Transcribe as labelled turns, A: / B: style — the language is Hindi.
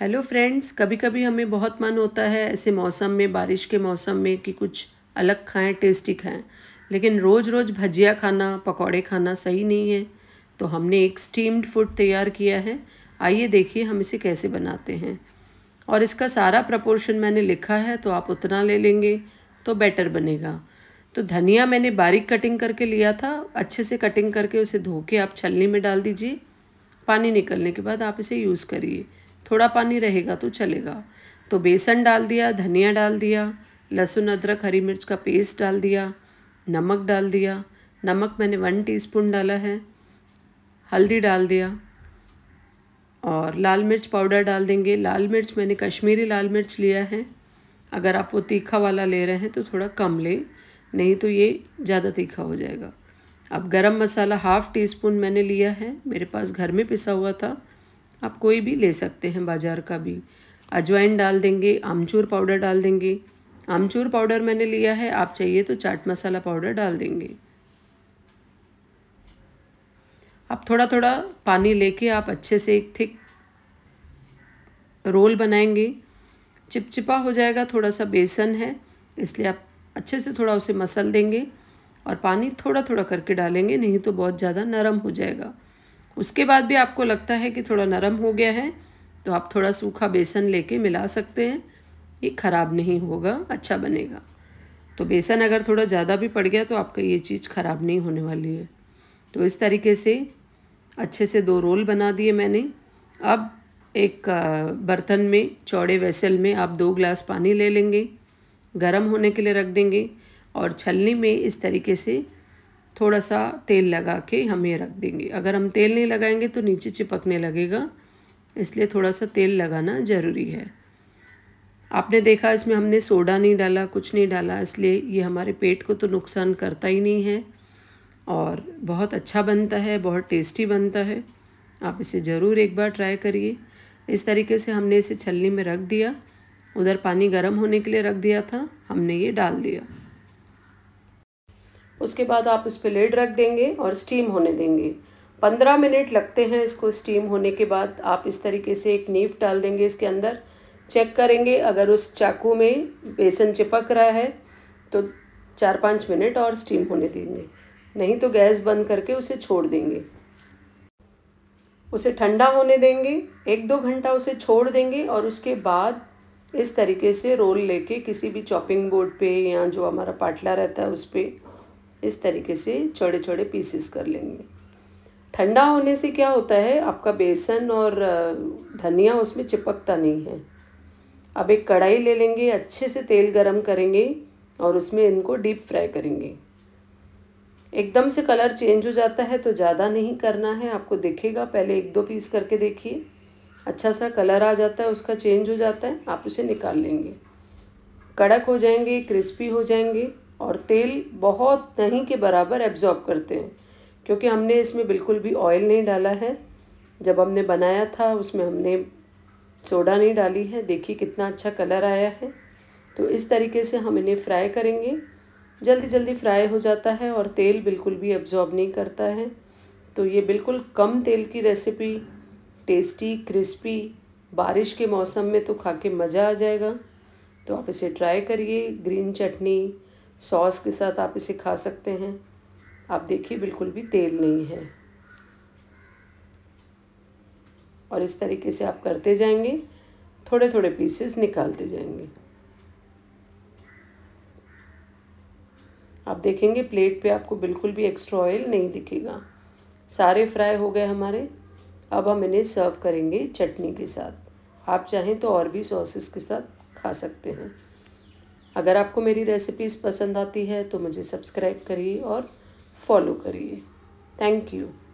A: हेलो फ्रेंड्स कभी कभी हमें बहुत मन होता है ऐसे मौसम में बारिश के मौसम में कि कुछ अलग खाएं टेस्टी खाएं लेकिन रोज़ रोज़ भजिया खाना पकौड़े खाना सही नहीं है तो हमने एक स्टीम्ड फूड तैयार किया है आइए देखिए हम इसे कैसे बनाते हैं और इसका सारा प्रपोर्शन मैंने लिखा है तो आप उतना ले लेंगे तो बेटर बनेगा तो धनिया मैंने बारीक कटिंग करके लिया था अच्छे से कटिंग करके उसे धो के आप छलनी में डाल दीजिए पानी निकलने के बाद आप इसे यूज़ करिए थोड़ा पानी रहेगा तो चलेगा तो बेसन डाल दिया धनिया डाल दिया लहसुन अदरक हरी मिर्च का पेस्ट डाल दिया नमक डाल दिया नमक मैंने वन टीस्पून डाला है हल्दी डाल दिया और लाल मिर्च पाउडर डाल देंगे लाल मिर्च मैंने कश्मीरी लाल मिर्च लिया है अगर आप वो तीखा वाला ले रहे हैं तो थोड़ा कम लें नहीं तो ये ज़्यादा तीखा हो जाएगा अब गरम मसाला हाफ़ टी स्पून मैंने लिया है मेरे पास घर में पिसा हुआ था आप कोई भी ले सकते हैं बाज़ार का भी अजवाइन डाल देंगे आमचूर पाउडर डाल देंगे आमचूर पाउडर मैंने लिया है आप चाहिए तो चाट मसाला पाउडर डाल देंगे आप थोड़ा थोड़ा पानी लेके आप अच्छे से एक थिक रोल बनाएंगे चिपचिपा हो जाएगा थोड़ा सा बेसन है इसलिए आप अच्छे से थोड़ा उसे मसल देंगे और पानी थोड़ा थोड़ा करके डालेंगे नहीं तो बहुत ज़्यादा नरम हो जाएगा उसके बाद भी आपको लगता है कि थोड़ा नरम हो गया है तो आप थोड़ा सूखा बेसन लेके मिला सकते हैं ये ख़राब नहीं होगा अच्छा बनेगा तो बेसन अगर थोड़ा ज़्यादा भी पड़ गया तो आपका ये चीज़ ख़राब नहीं होने वाली है तो इस तरीके से अच्छे से दो रोल बना दिए मैंने अब एक बर्तन में चौड़े वेसल में आप दो ग्लास पानी ले लेंगे गर्म होने के लिए रख देंगे और छलनी में इस तरीके से थोड़ा सा तेल लगा के हम ये रख देंगे अगर हम तेल नहीं लगाएंगे तो नीचे चिपकने लगेगा इसलिए थोड़ा सा तेल लगाना ज़रूरी है आपने देखा इसमें हमने सोडा नहीं डाला कुछ नहीं डाला इसलिए ये हमारे पेट को तो नुकसान करता ही नहीं है और बहुत अच्छा बनता है बहुत टेस्टी बनता है आप इसे ज़रूर एक बार ट्राई करिए इस तरीके से हमने इसे छलनी में रख दिया उधर पानी गर्म होने के लिए रख दिया था हमने ये डाल दिया उसके बाद आप उस पर लेड रख देंगे और स्टीम होने देंगे पंद्रह मिनट लगते हैं इसको स्टीम होने के बाद आप इस तरीके से एक नीफ डाल देंगे इसके अंदर चेक करेंगे अगर उस चाकू में बेसन चिपक रहा है तो चार पाँच मिनट और स्टीम होने देंगे नहीं तो गैस बंद करके उसे छोड़ देंगे उसे ठंडा होने देंगे एक दो घंटा उसे छोड़ देंगे और उसके बाद इस तरीके से रोल लेके किसी भी चॉपिंग बोर्ड पे या जो हमारा पाटला रहता है उस पर इस तरीके से छोटे छोटे पीसेस कर लेंगे ठंडा होने से क्या होता है आपका बेसन और धनिया उसमें चिपकता नहीं है अब एक कढ़ाई ले लेंगे अच्छे से तेल गरम करेंगे और उसमें इनको डीप फ्राई करेंगे एकदम से कलर चेंज हो जाता है तो ज़्यादा नहीं करना है आपको दिखेगा पहले एक दो पीस करके देखिए अच्छा सा कलर आ जाता है उसका चेंज हो जाता है आप उसे निकाल लेंगे कड़क हो जाएंगे क्रिस्पी हो जाएंगे और तेल बहुत नहीं के बराबर एब्जॉर्ब करते हैं क्योंकि हमने इसमें बिल्कुल भी ऑयल नहीं डाला है जब हमने बनाया था उसमें हमने सोडा नहीं डाली है देखिए कितना अच्छा कलर आया है तो इस तरीके से हम इन्हें फ्राई करेंगे जल्दी जल्दी फ्राई हो जाता है और तेल बिल्कुल भी एब्जॉर्ब नहीं करता है तो ये बिल्कुल कम तेल की रेसिपी टेस्टी क्रिस्पी बारिश के मौसम में तो खा के मज़ा आ जाएगा तो आप इसे ट्राई करिए ग्रीन चटनी सॉस के साथ आप इसे खा सकते हैं आप देखिए बिल्कुल भी तेल नहीं है और इस तरीके से आप करते जाएंगे थोड़े थोड़े पीसेस निकालते जाएंगे आप देखेंगे प्लेट पे आपको बिल्कुल भी एक्स्ट्रा ऑयल नहीं दिखेगा सारे फ्राई हो गए हमारे अब हम इन्हें सर्व करेंगे चटनी के साथ आप चाहें तो और भी सॉसेस के साथ खा सकते हैं अगर आपको मेरी रेसिपीज़ पसंद आती है तो मुझे सब्सक्राइब करिए और फॉलो करिए थैंक यू